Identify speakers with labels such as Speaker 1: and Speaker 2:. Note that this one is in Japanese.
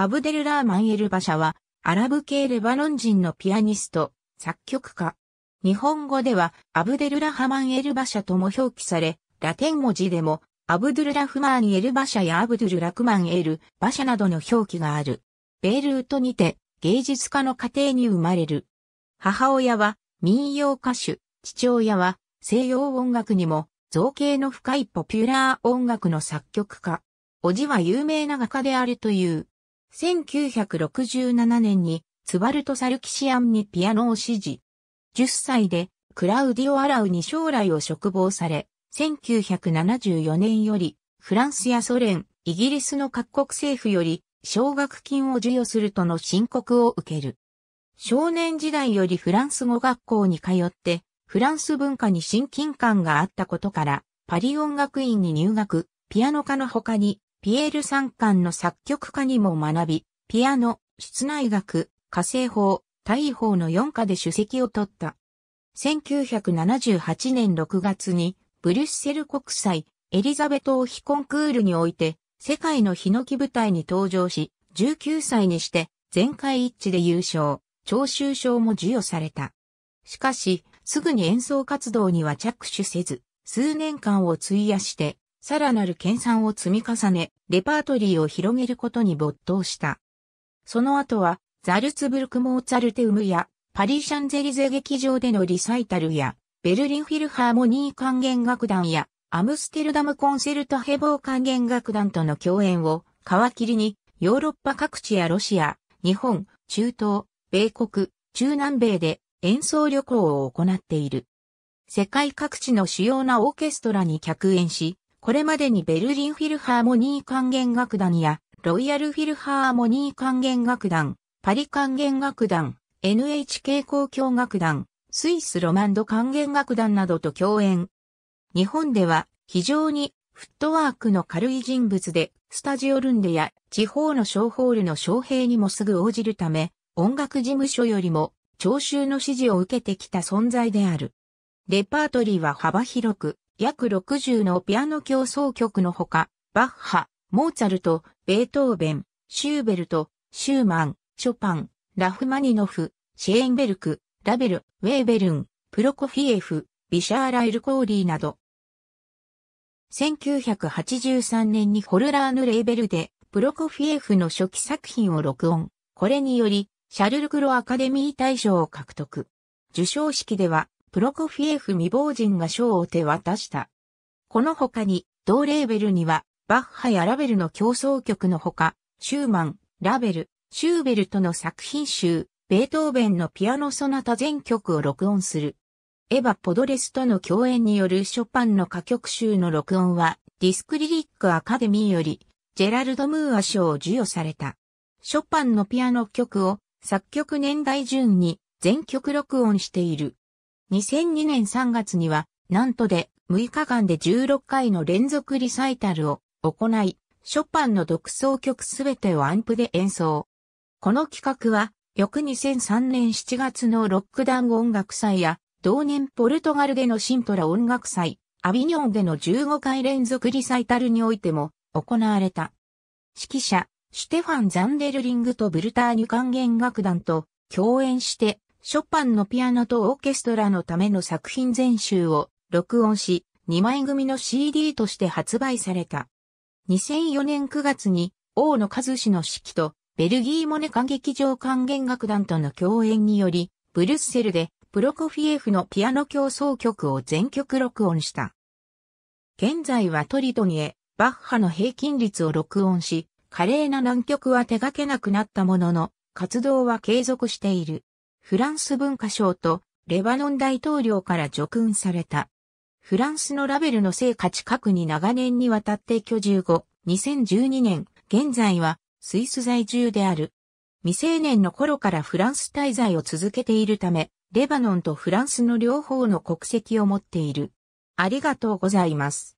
Speaker 1: アブデルラーマンエルバシャは、アラブ系レバノン人のピアニスト、作曲家。日本語では、アブデルラハマンエルバシャとも表記され、ラテン文字でも、アブドゥルラフマーニエルバシャやアブドゥルラクマンエルバシャなどの表記がある。ベールートにて、芸術家の家庭に生まれる。母親は民謡歌手、父親は西洋音楽にも造形の深いポピュラー音楽の作曲家。おじは有名な画家であるという。1967年にツバルト・サルキシアンにピアノを指示。10歳でクラウディオ・アラウに将来を嘱望され、1974年よりフランスやソ連、イギリスの各国政府より奨学金を授与するとの申告を受ける。少年時代よりフランス語学校に通って、フランス文化に親近感があったことから、パリ音楽院に入学、ピアノ科の他に、ピエール三冠の作曲家にも学び、ピアノ、室内楽、火星法、大法の4課で主席を取った。1978年6月に、ブリュッセル国際、エリザベト王妃コンクールにおいて、世界のヒノキ舞台に登場し、19歳にして、全会一致で優勝、聴衆賞も授与された。しかし、すぐに演奏活動には着手せず、数年間を費やして、さらなる研鑽を積み重ね、レパートリーを広げることに没頭した。その後は、ザルツブルク・モーツァルテウムや、パリ・シャンゼリゼ劇場でのリサイタルや、ベルリン・フィルハーモニー管弦楽団や、アムステルダム・コンセルト・ヘボー管弦楽団との共演を、皮切りに、ヨーロッパ各地やロシア、日本、中東、米国、中南米で演奏旅行を行っている。世界各地の主要なオーケストラに客演し、これまでにベルリンフィルハーモニー管弦楽団や、ロイヤルフィルハーモニー管弦楽団、パリ管弦楽団、NHK 交響楽団、スイスロマンド管弦楽団などと共演。日本では非常にフットワークの軽い人物で、スタジオルンデや地方の小ホールの招聘にもすぐ応じるため、音楽事務所よりも聴衆の支持を受けてきた存在である。レパートリーは幅広く、約60のピアノ競争曲のほか、バッハ、モーツァルト、ベートーベン、シューベルト、シューマン、ショパン、ラフマニノフ、シェーンベルク、ラベル、ウェーベルン、プロコフィエフ、ビシャーラ・イルコーリーなど。1983年にホルラーヌレーベルで、プロコフィエフの初期作品を録音。これにより、シャルル・クロアカデミー大賞を獲得。受賞式では、プロコフィエフ未亡人が賞を手渡した。この他に、同レーベルには、バッハやラベルの競争曲のほか、シューマン、ラベル、シューベルトの作品集、ベートーベンのピアノソナタ全曲を録音する。エヴァ・ポドレスとの共演によるショパンの歌曲集の録音は、ディスクリリックアカデミーより、ジェラルド・ムーア賞を授与された。ショパンのピアノ曲を、作曲年代順に全曲録音している。2002年3月には、なんとで6日間で16回の連続リサイタルを行い、ショパンの独奏曲すべてをアンプで演奏。この企画は、翌2003年7月のロックダウン音楽祭や、同年ポルトガルでのシントラ音楽祭、アビニョンでの15回連続リサイタルにおいても行われた。指揮者、シュテファン・ザンデルリングとブルターニュ管弦楽団と共演してショパンのピアノとオーケストラのための作品全集を録音し、2枚組の CD として発売された。2004年9月に、大野和志の指揮と、ベルギーモネ歌劇場管弦楽団との共演により、ブルッセルで、プロコフィエフのピアノ協奏曲を全曲録音した。現在はトリトニエ、バッハの平均率を録音し、華麗な難曲は手掛けなくなったものの、活動は継続している。フランス文化賞とレバノン大統領から叙勲された。フランスのラベルの聖価近くに長年にわたって居住後、2012年、現在はスイス在住である。未成年の頃からフランス滞在を続けているため、レバノンとフランスの両方の国籍を持っている。ありがとうございます。